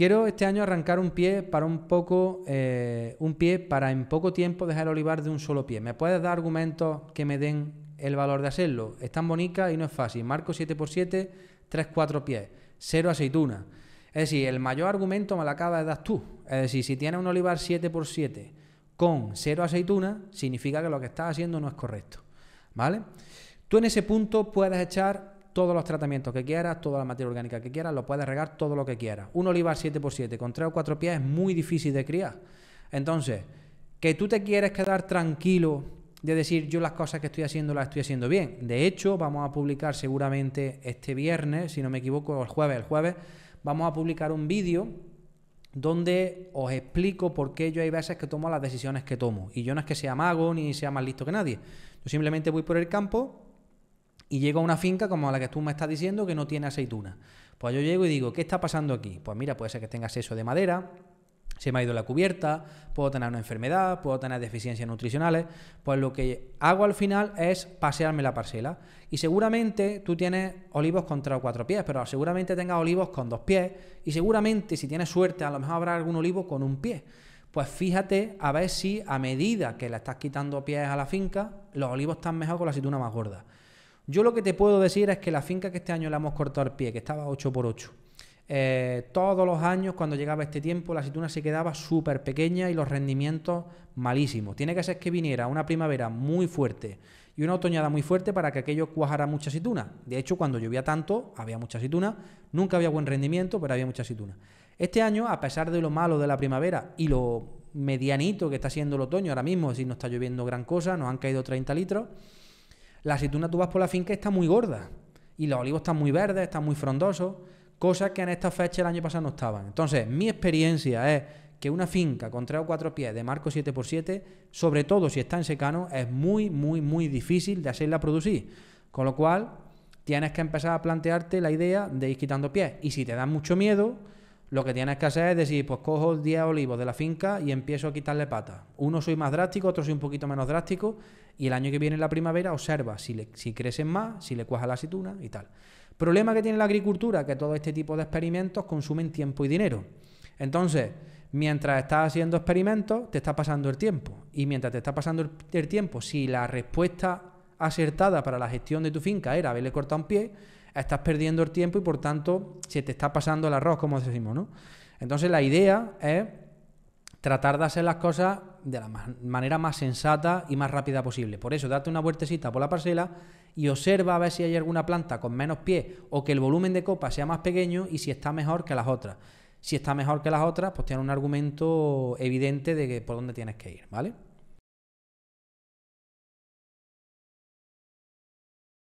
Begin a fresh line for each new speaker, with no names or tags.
Quiero este año arrancar un pie para un poco, eh, un pie para en poco tiempo dejar el olivar de un solo pie. ¿Me puedes dar argumentos que me den el valor de hacerlo? Es tan bonita y no es fácil. Marco 7x7, 3, 4 pies, 0 aceituna. Es decir, el mayor argumento me lo acabas de dar tú. Es decir, si tienes un olivar 7x7 con 0 aceituna, significa que lo que estás haciendo no es correcto. ¿Vale? Tú en ese punto puedes echar todos los tratamientos que quieras, toda la materia orgánica que quieras, lo puedes regar todo lo que quieras. Un olivar 7x7 con 3 o 4 pies es muy difícil de criar. Entonces, que tú te quieres quedar tranquilo de decir yo las cosas que estoy haciendo las estoy haciendo bien. De hecho, vamos a publicar seguramente este viernes, si no me equivoco, el jueves, el jueves, vamos a publicar un vídeo donde os explico por qué yo hay veces que tomo las decisiones que tomo. Y yo no es que sea mago ni sea más listo que nadie. Yo simplemente voy por el campo, y llego a una finca como la que tú me estás diciendo que no tiene aceituna. Pues yo llego y digo, ¿qué está pasando aquí? Pues mira, puede ser que tenga exceso de madera, se me ha ido la cubierta, puedo tener una enfermedad, puedo tener deficiencias nutricionales, pues lo que hago al final es pasearme la parcela. Y seguramente tú tienes olivos con tres o cuatro pies, pero seguramente tengas olivos con dos pies y seguramente si tienes suerte a lo mejor habrá algún olivo con un pie. Pues fíjate a ver si a medida que le estás quitando pies a la finca, los olivos están mejor con la aceituna más gorda. Yo lo que te puedo decir es que la finca que este año la hemos cortado al pie, que estaba 8x8, eh, todos los años cuando llegaba este tiempo la aceituna se quedaba súper pequeña y los rendimientos malísimos. Tiene que ser que viniera una primavera muy fuerte y una otoñada muy fuerte para que aquello cuajara mucha aceituna. De hecho, cuando llovía tanto, había mucha aceituna, nunca había buen rendimiento, pero había mucha aceituna. Este año, a pesar de lo malo de la primavera y lo medianito que está siendo el otoño ahora mismo, si no está lloviendo gran cosa, nos han caído 30 litros, la aceituna tú vas por la finca está muy gorda y los olivos están muy verdes, están muy frondosos, cosas que en esta fecha el año pasado no estaban. Entonces, mi experiencia es que una finca con 3 o 4 pies de marco 7x7, sobre todo si está en secano, es muy, muy, muy difícil de hacerla producir. Con lo cual, tienes que empezar a plantearte la idea de ir quitando pies. Y si te da mucho miedo, lo que tienes que hacer es decir, pues cojo 10 olivos de la finca y empiezo a quitarle patas. Uno soy más drástico, otro soy un poquito menos drástico. Y el año que viene, en la primavera, observa si, crecen más, si le cuaja la aceituna y tal. Problema que tiene la agricultura, que todo este tipo de experimentos consumen tiempo y dinero. Entonces, mientras estás haciendo experimentos, te está pasando el tiempo. Y mientras te está pasando el, el tiempo, si la respuesta acertada para la gestión de tu finca era haberle cortado un pie, estás perdiendo el tiempo y por tanto se te está pasando el arroz, como decimos, ¿no? Entonces la idea es tratar de hacer las cosas de la manera más sensata y más rápida posible. Por eso, date una vueltecita por la parcela y observa a ver si hay alguna planta con menos pies o que el volumen de copa sea más pequeño y si está mejor que las otras. Si está mejor que las otras, pues tiene un argumento evidente de que por dónde tienes que ir, ¿vale?